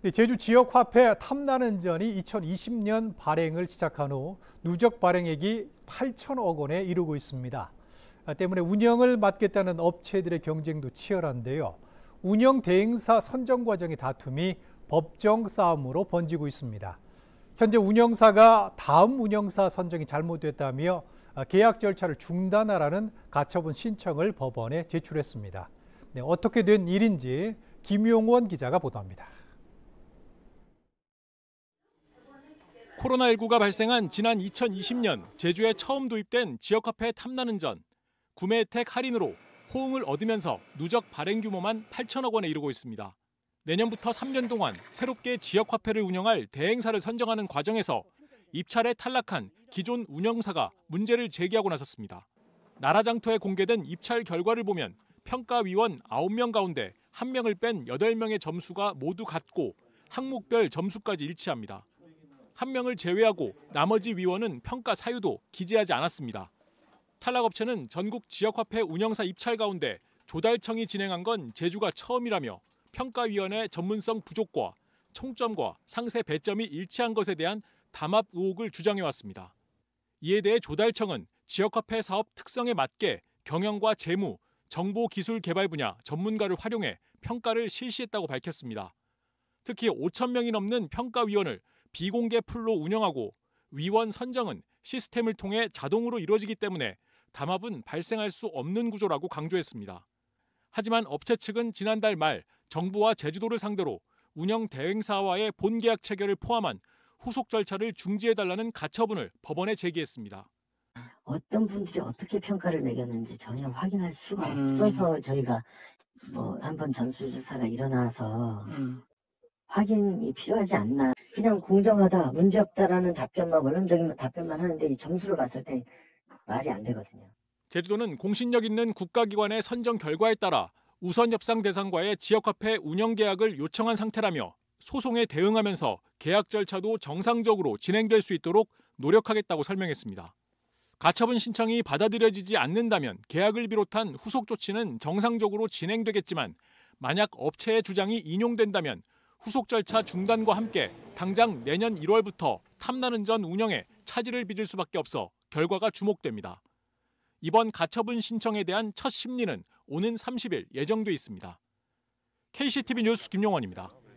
네, 제주 지역화폐 탐나는전이 2020년 발행을 시작한 후 누적 발행액이 8천억 원에 이르고 있습니다. 아, 때문에 운영을 맡겠다는 업체들의 경쟁도 치열한데요. 운영 대행사 선정 과정의 다툼이 법정 싸움으로 번지고 있습니다. 현재 운영사가 다음 운영사 선정이 잘못됐다며 아, 계약 절차를 중단하라는 가처분 신청을 법원에 제출했습니다. 네, 어떻게 된 일인지 김용원 기자가 보도합니다. 코로나19가 발생한 지난 2020년 제주에 처음 도입된 지역화폐 탐나는 전 구매 혜택 할인으로 호응을 얻으면서 누적 발행 규모만 8천억 원에 이르고 있습니다. 내년부터 3년 동안 새롭게 지역화폐를 운영할 대행사를 선정하는 과정에서 입찰에 탈락한 기존 운영사가 문제를 제기하고 나섰습니다. 나라장터에 공개된 입찰 결과를 보면 평가위원 9명 가운데 1명을 뺀 8명의 점수가 모두 같고 항목별 점수까지 일치합니다. 한 명을 제외하고 나머지 위원은 평가 사유도 기재하지 않았습니다. 탈락업체는 전국 지역화폐 운영사 입찰 가운데 조달청이 진행한 건 제주가 처음이라며 평가위원회 전문성 부족과 총점과 상세 배점이 일치한 것에 대한 담합 의혹을 주장해왔습니다. 이에 대해 조달청은 지역화폐 사업 특성에 맞게 경영과 재무, 정보기술 개발 분야 전문가를 활용해 평가를 실시했다고 밝혔습니다. 특히 5천 명이 넘는 평가위원을 비공개 풀로 운영하고 위원 선정은 시스템을 통해 자동으로 이루어지기 때문에 담합은 발생할 수 없는 구조라고 강조했습니다. 하지만 업체 측은 지난달 말 정부와 제주도를 상대로 운영 대행사와의 본계약 체결을 포함한 후속 절차를 중지해달라는 가처분을 법원에 제기했습니다. 어떤 분들이 어떻게 평가를 내겼는지 전혀 확인할 수가 음. 없어서 저희가 뭐 한번 전수조사가 일어나서 음. 확인이 필요하지 않나 그냥 공정하다, 문제없다라는 답변만 원론적인 답변만 하는데 이 점수를 봤을 때 말이 안 되거든요. 제주도는 공신력 있는 국가기관의 선정 결과에 따라 우선 협상 대상과의 지역화폐 운영 계약을 요청한 상태라며 소송에 대응하면서 계약 절차도 정상적으로 진행될 수 있도록 노력하겠다고 설명했습니다. 가처분 신청이 받아들여지지 않는다면 계약을 비롯한 후속 조치는 정상적으로 진행되겠지만 만약 업체의 주장이 인용된다면 후속 절차 중단과 함께 당장 내년 1월부터 탐나는전 운영에 차질을 빚을 수밖에 없어 결과가 주목됩니다. 이번 가처분 신청에 대한 첫 심리는 오는 30일 예정돼 있습니다. KCTV 뉴스 김용원입니다.